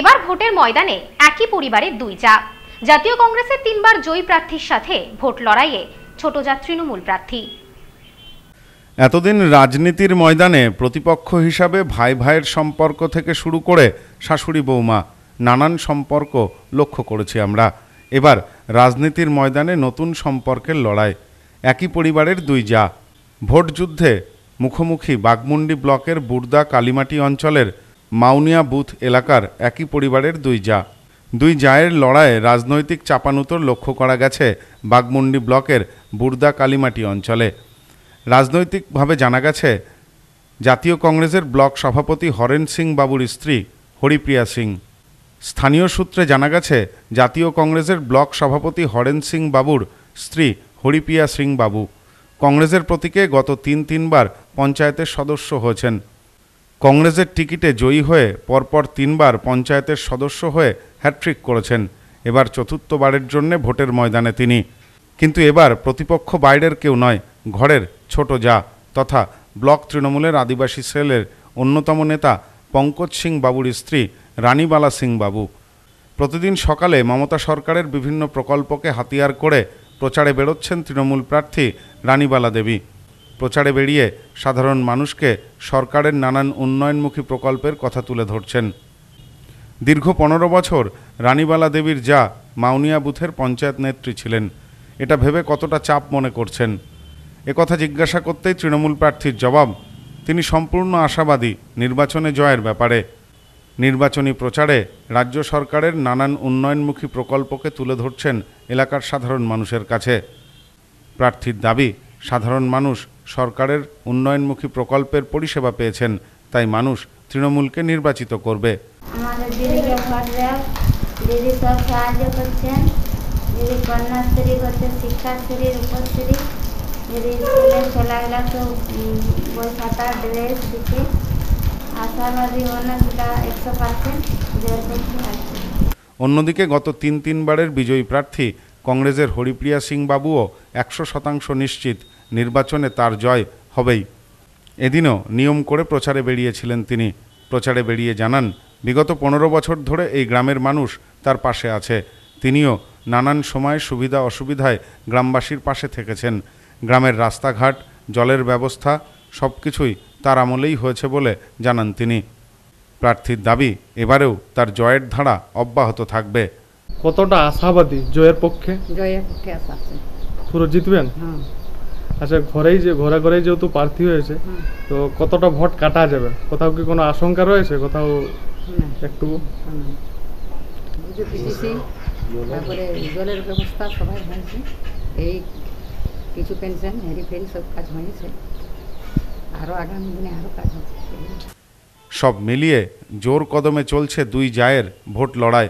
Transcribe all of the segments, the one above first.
এবার ভোটের ময়দানে একই পরিবারের দুই যা জাতীয় কংগ্রেসের তিনবার জয়ী প্রার্থীর সাথে ভোট লড়াইয়ে ছোট যা তৃণমূল প্রার্থী এতদিন রাজনীতির ময়দানে প্রতিপক্ষ হিসাবে ভাই ভাইয়ের সম্পর্ক থেকে শুরু করে শাশুড়ি বৌমা নানান সম্পর্ক লক্ষ্য করেছি আমরা এবার রাজনীতির ময়দানে নতুন সম্পর্কের লড়াই একই পরিবারের দুই যা ভোটযুদ্ধে মুখোমুখি বাগমুন্ডি ব্লকের বুর্দা কালিমাটি অঞ্চলের মাউনিয়া বুথ এলাকার একই পরিবারের দুই যা দুই জায়ের লড়াইয়ে রাজনৈতিক চাপানুতোর লক্ষ্য করা গেছে বাগমুন্ডি ব্লকের বুর্দা কালিমাটি অঞ্চলে রাজনৈতিকভাবে জানা গেছে জাতীয় কংগ্রেসের ব্লক সভাপতি হরেন সিং বাবুর স্ত্রী হরিপ্রিয়া সিং স্থানীয় সূত্রে জানা গেছে জাতীয় কংগ্রেসের ব্লক সভাপতি হরেন সিং বাবুর স্ত্রী হরিপ্রিয়া সিং বাবু কংগ্রেসের প্রতীকে গত তিন তিনবার পঞ্চায়েতের সদস্য হয়েছেন কংগ্রেসের টিকিটে জয়ী হয়ে পরপর তিনবার পঞ্চায়েতের সদস্য হয়ে হ্যাট্রিক করেছেন এবার চতুর্থবারের জন্যে ভোটের ময়দানে তিনি কিন্তু এবার প্রতিপক্ষ বাইরের কেউ নয় ঘরের ছোট যা তথা ব্লক তৃণমূলের আদিবাসী সেলের অন্যতম নেতা পঙ্কজ সিং বাবুর স্ত্রী রানীবালা সিং বাবু প্রতিদিন সকালে মমতা সরকারের বিভিন্ন প্রকল্পকে হাতিয়ার করে প্রচারে বেরোচ্ছেন তৃণমূল প্রার্থী রানীবালা দেবী প্রচারে বেরিয়ে সাধারণ মানুষকে সরকারের নানান উন্নয়নমুখী প্রকল্পের কথা তুলে ধরছেন দীর্ঘ পনেরো বছর রানীবালা দেবীর যা মাউনিয়া বুথের পঞ্চায়েত নেত্রী ছিলেন এটা ভেবে কতটা চাপ মনে করছেন কথা জিজ্ঞাসা করতেই তৃণমূল প্রার্থীর জবাব তিনি সম্পূর্ণ আশাবাদী নির্বাচনে জয়ের ব্যাপারে নির্বাচনী প্রচারে রাজ্য সরকারের নানান উন্নয়নমুখী প্রকল্পকে তুলে ধরছেন এলাকার সাধারণ মানুষের কাছে প্রার্থীর দাবি সাধারণ মানুষ সরকারের উন্নয়নমুখী প্রকল্পের পরিষেবা পেয়েছেন তাই মানুষ তৃণমূলকে নির্বাচিত করবে অন্যদিকে গত তিন তিনবারের বিজয়ী প্রার্থী কংগ্রেসের হরিপ্রিয়া সিং বাবুও একশো শতাংশ নিশ্চিত নির্বাচনে তার জয় হবেই এদিনও নিয়ম করে প্রচারে বেরিয়েছিলেন তিনি প্রচারে বেরিয়ে জানান বিগত পনেরো বছর ধরে এই গ্রামের মানুষ তার পাশে আছে তিনিও নানান সময় সুবিধা অসুবিধায় গ্রামবাসীর পাশে থেকেছেন গ্রামের রাস্তাঘাট জলের ব্যবস্থা সব কিছুই তার আমলেই হয়েছে বলে জানান তিনি প্রার্থীর দাবি এবারেও তার জয়ের ধারা অব্যাহত থাকবে কতটা আশাবাদী জয়ের পক্ষে জয়ের পক্ষে আশা আছে পুরো জিতবেন হ্যাঁ। আচ্ছা ঘরেই যে ঘরে ঘরে যেহেতু প্রার্থী হয়েছে হ্যাঁ। তো কতটা ভোট কাটা যাবে কোথাও কি কোনো আশঙ্কা রয়েছে কোথাও একটু জলের ব্যবস্থা সবাই হয়েছে এই কিছু পেনশন হেরি ফেরি সব কাজ হয়েছে আরও আগামী দিনে আরও কাজ সব মিলিয়ে জোর কদমে চলছে দুই জায়ের ভোট লড়াই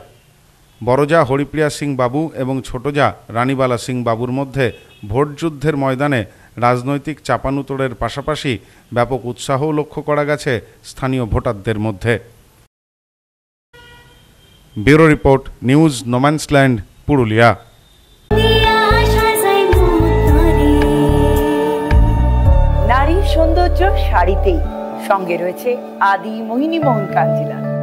বড়জা হরিপ্রিয়া সিং বাবু এবং ছোটজা রানীবালা সিং বাবুর মধ্যে ভোটযুদ্ধের ময়দানে রাজনৈতিক চাপানুতোড়ের পাশাপাশি ব্যাপক উৎসাহও লক্ষ্য করা গেছে স্থানীয় ভোটারদের মধ্যে bureau report news no man's land Purulia নারী সৌন্দর্য শাড়িতেই সঙ্গে রয়েছে আদি মোহিনী মোহন কাঞ্জিলা